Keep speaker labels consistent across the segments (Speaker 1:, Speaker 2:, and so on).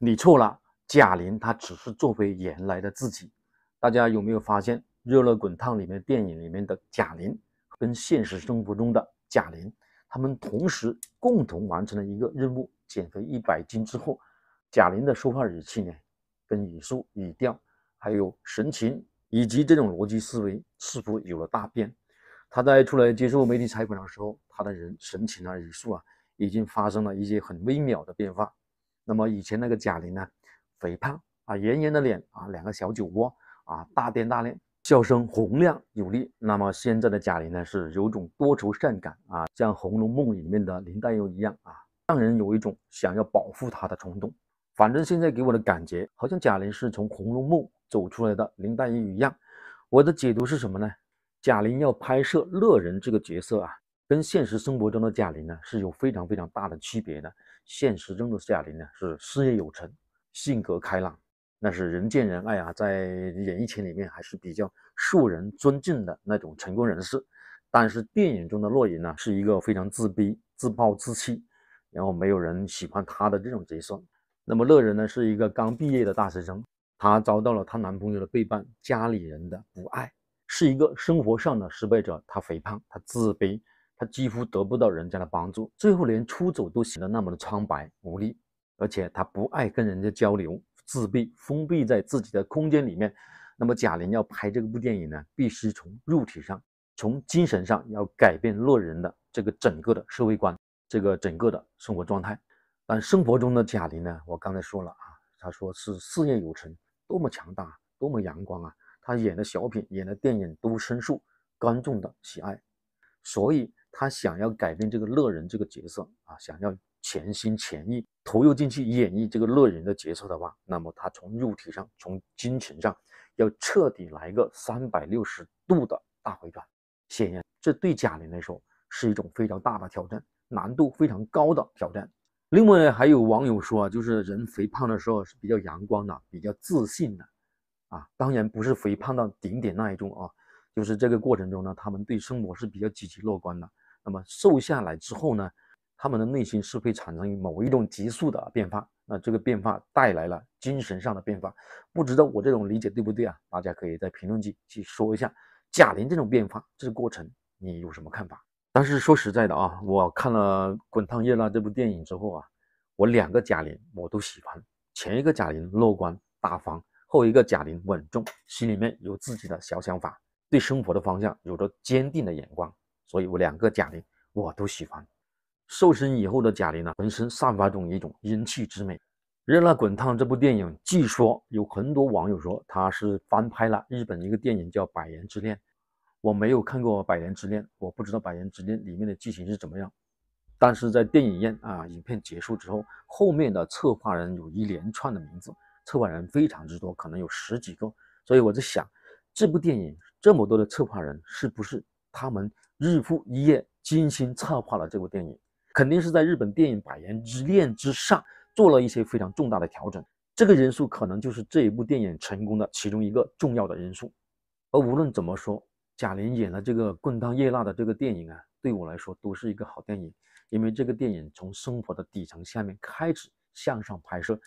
Speaker 1: 你错了，贾玲她只是做回原来的自己。大家有没有发现，《热辣滚烫》里面电影里面的贾玲，跟现实生活中的贾玲，他们同时共同完成了一个任务——减肥一百斤之后，贾玲的说话语气呢，跟语速、语调，还有神情，以及这种逻辑思维，似乎有了大变。她在出来接受媒体采访的时候，她的人神情啊、语速啊，已经发生了一些很微妙的变化。那么以前那个贾玲呢？肥胖啊，圆圆的脸啊，两个小酒窝啊，大颠大脸，笑声洪亮有力。那么现在的贾玲呢，是有种多愁善感啊，像《红楼梦》里面的林黛玉一样啊，让人有一种想要保护她的冲动。反正现在给我的感觉，好像贾玲是从《红楼梦》走出来的林黛玉一样。我的解读是什么呢？贾玲要拍摄乐人这个角色啊。跟现实生活中的贾玲呢是有非常非常大的区别的。现实中的贾玲呢是事业有成、性格开朗，那是人见人爱啊，在演艺圈里面还是比较受人尊敬的那种成功人士。但是电影中的乐言呢是一个非常自卑、自暴自弃，然后没有人喜欢她的这种角色。那么乐人呢是一个刚毕业的大学生，她遭到了她男朋友的背叛，家里人的不爱，是一个生活上的失败者。她肥胖，她自卑。他几乎得不到人家的帮助，最后连出走都显得那么的苍白无力，而且他不爱跟人家交流，自闭，封闭在自己的空间里面。那么贾玲要拍这部电影呢，必须从肉体上、从精神上要改变落人的这个整个的社会观，这个整个的生活状态。但生活中的贾玲呢，我刚才说了啊，她说是事业有成，多么强大，多么阳光啊！她演的小品、演的电影都深受观众的喜爱，所以。他想要改变这个乐人这个角色啊，想要全心全意投入进去演绎这个乐人的角色的话，那么他从肉体上、从精神上要彻底来个三百六十度的大回转。显然，这对贾玲来说是一种非常大的挑战，难度非常高的挑战。另外还有网友说啊，就是人肥胖的时候是比较阳光的、比较自信的，啊，当然不是肥胖到顶点那一种啊，就是这个过程中呢，他们对生活是比较积极乐观的。那么瘦下来之后呢，他们的内心是会产生某一种急速的变化，那这个变化带来了精神上的变化，不知道我这种理解对不对啊？大家可以在评论区去说一下贾玲这种变化，这个过程你有什么看法？但是说实在的啊，我看了《滚烫热辣》这部电影之后啊，我两个贾玲我都喜欢，前一个贾玲乐观大方，后一个贾玲稳重，心里面有自己的小想法，对生活的方向有着坚定的眼光。所以我两个贾玲我都喜欢，瘦身以后的贾玲呢，浑身散发着一种英气之美。《热辣滚烫》这部电影，据说有很多网友说它是翻拍了日本一个电影叫《百年之恋》。我没有看过《百年之恋》，我不知道《百年之恋》里面的剧情是怎么样。但是在电影院啊，影片结束之后，后面的策划人有一连串的名字，策划人非常之多，可能有十几个。所以我在想，这部电影这么多的策划人，是不是他们？日复一夜，精心策划了这部电影，肯定是在日本电影《百年之恋》之上做了一些非常重大的调整。这个因素可能就是这一部电影成功的其中一个重要的人数。而无论怎么说，贾玲演的这个《滚烫夜辣》的这个电影啊，对我来说都是一个好电影，因为这个电影从生活的底层下面开始向上拍摄，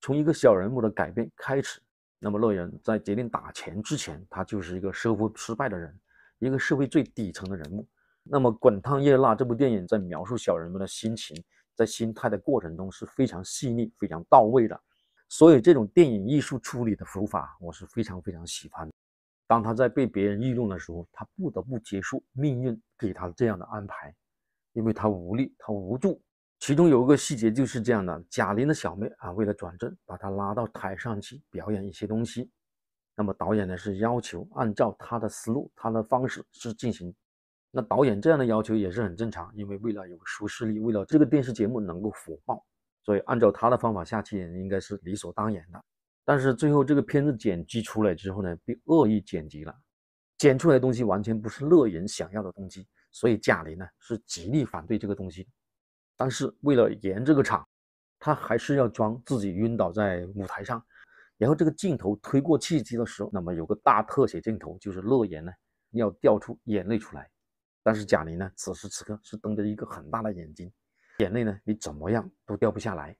Speaker 1: 从一个小人物的改变开始。那么乐莹在决定打钱之前，他就是一个收活失败的人。一个社会最底层的人物，那么《滚烫夜辣》这部电影在描述小人们的心情、在心态的过程中是非常细腻、非常到位的。所以，这种电影艺术处理的手法，我是非常非常喜欢的。当他在被别人议论的时候，他不得不接受命运给他这样的安排，因为他无力，他无助。其中有一个细节就是这样的：贾玲的小妹啊，为了转正，把他拉到台上去表演一些东西。那么导演呢是要求按照他的思路，他的方式是进行。那导演这样的要求也是很正常，因为为了有收视率，为了这个电视节目能够火爆，所以按照他的方法下去应该是理所当然的。但是最后这个片子剪辑出来之后呢，被恶意剪辑了，剪出来的东西完全不是乐人想要的东西。所以贾玲呢是极力反对这个东西，但是为了演这个场，她还是要装自己晕倒在舞台上。然后这个镜头推过契机的时候，那么有个大特写镜头，就是乐言呢要掉出眼泪出来。但是贾玲呢此时此刻是瞪着一个很大的眼睛，眼泪呢你怎么样都掉不下来。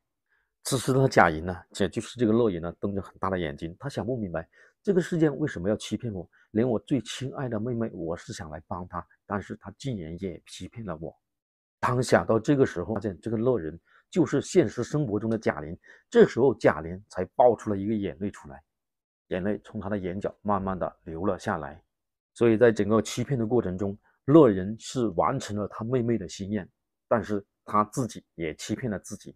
Speaker 1: 此时的贾玲呢，也就是这个乐言呢瞪着很大的眼睛，她想不明白这个世界为什么要欺骗我，连我最亲爱的妹妹，我是想来帮她，但是她竟然也欺骗了我。当想到这个时候，发现这个乐人。就是现实生活中的贾玲，这时候贾玲才爆出了一个眼泪出来，眼泪从她的眼角慢慢的流了下来。所以在整个欺骗的过程中，乐人是完成了他妹妹的心愿，但是他自己也欺骗了自己。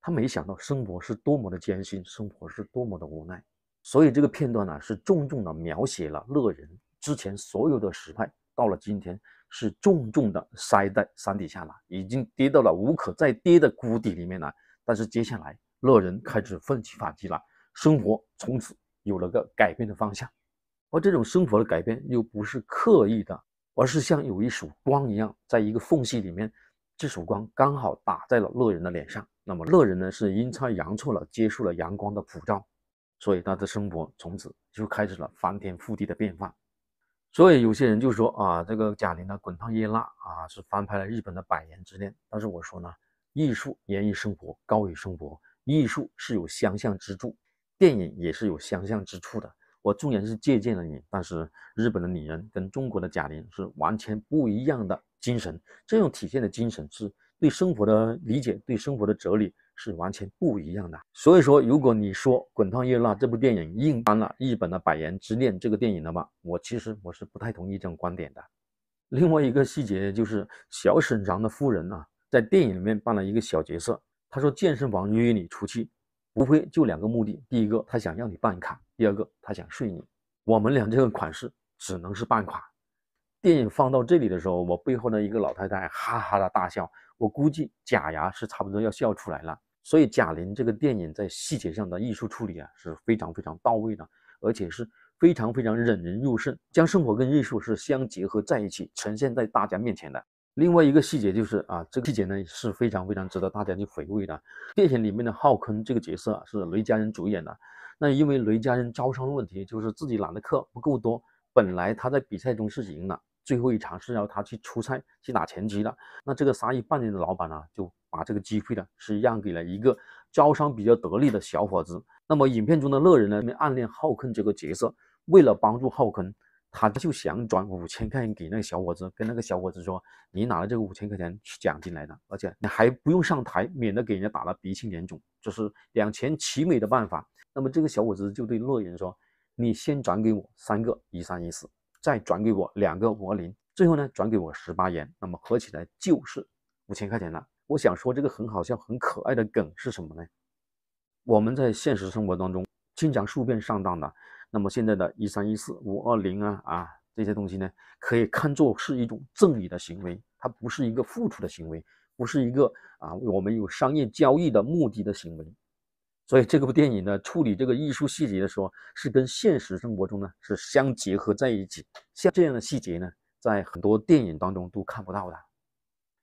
Speaker 1: 他没想到生活是多么的艰辛，生活是多么的无奈。所以这个片段呢，是重重的描写了乐人之前所有的失败，到了今天。是重重的塞在山底下了，已经跌到了无可再跌的谷底里面了。但是接下来，乐人开始奋起反击了，生活从此有了个改变的方向。而这种生活的改变又不是刻意的，而是像有一束光一样，在一个缝隙里面，这束光刚好打在了乐人的脸上。那么乐人呢，是阴差阳错了接受了阳光的普照，所以他的生活从此就开始了翻天覆地的变化。所以有些人就说啊，这个贾玲的《滚烫夜辣》啊是翻拍了日本的《百年之恋》，但是我说呢，艺术源于生活，高于生活，艺术是有相像之处，电影也是有相像之处的。我纵然是借鉴了你，但是日本的女人跟中国的贾玲是完全不一样的精神，这种体现的精神是对生活的理解，对生活的哲理。是完全不一样的，所以说，如果你说《滚烫热辣》这部电影硬搬了日本的《百元之恋》这个电影的话，我其实我是不太同意这种观点的。另外一个细节就是小沈阳的夫人啊，在电影里面扮了一个小角色。他说：“健身房约你出去，无非就两个目的：第一个，他想让你办卡；第二个，他想睡你。我们俩这个款式只能是办卡。”电影放到这里的时候，我背后的一个老太太哈哈的大笑，我估计假牙是差不多要笑出来了。所以贾玲这个电影在细节上的艺术处理啊是非常非常到位的，而且是非常非常引人入胜，将生活跟艺术是相结合在一起，呈现在大家面前的。另外一个细节就是啊，这个细节呢是非常非常值得大家去回味的。电影里面的浩坤这个角色是雷佳音主演的，那因为雷佳音招商问题就是自己拿的课不够多，本来他在比赛中是赢了。最后一场是要他去出差去打拳击的，那这个杀意半年的老板呢，就把这个机会呢是让给了一个招商比较得力的小伙子。那么影片中的乐人呢，暗恋浩坤这个角色，为了帮助浩坤，他就想转五千块钱给那个小伙子，跟那个小伙子说：“你拿了这个五千块钱是奖金来的，而且你还不用上台，免得给人家打了鼻青脸肿，这是两全其美的办法。”那么这个小伙子就对乐人说：“你先转给我三个一三一四。”再转给我两个五二零，最后呢转给我十八元，那么合起来就是五千块钱了。我想说这个很好笑、很可爱的梗是什么呢？我们在现实生活当中经常数遍上当的，那么现在的一三一四五二零啊啊这些东西呢，可以看作是一种赠与的行为，它不是一个付出的行为，不是一个啊我们有商业交易的目的的行为。所以这部电影呢，处理这个艺术细节的时候，是跟现实生活中呢是相结合在一起。像这样的细节呢，在很多电影当中都看不到的。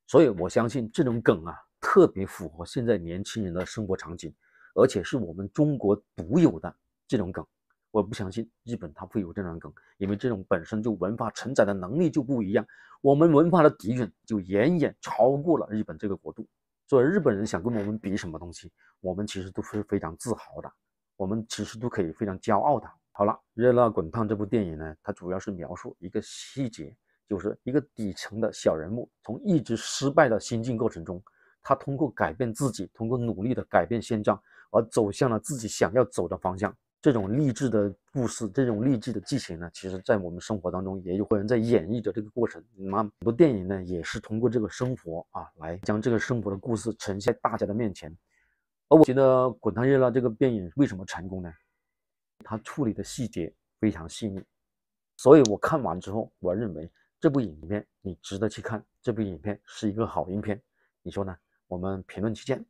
Speaker 1: 所以我相信这种梗啊，特别符合现在年轻人的生活场景，而且是我们中国独有的这种梗。我不相信日本它会有这种梗，因为这种本身就文化承载的能力就不一样。我们文化的底蕴就远远超过了日本这个国度。作为日本人想跟我们比什么东西，我们其实都是非常自豪的，我们其实都可以非常骄傲的。好了，《热辣滚烫》这部电影呢，它主要是描述一个细节，就是一个底层的小人物从一直失败的心境过程中，他通过改变自己，通过努力的改变现状，而走向了自己想要走的方向，这种励志的。故事这种励志的剧情呢，其实在我们生活当中也有很多人在演绎着这个过程。那很多电影呢，也是通过这个生活啊，来将这个生活的故事呈现大家的面前。而我觉得《滚烫热辣》这个电影为什么成功呢？它处理的细节非常细腻，所以我看完之后，我认为这部影片你值得去看，这部影片是一个好影片。你说呢？我们评论区见。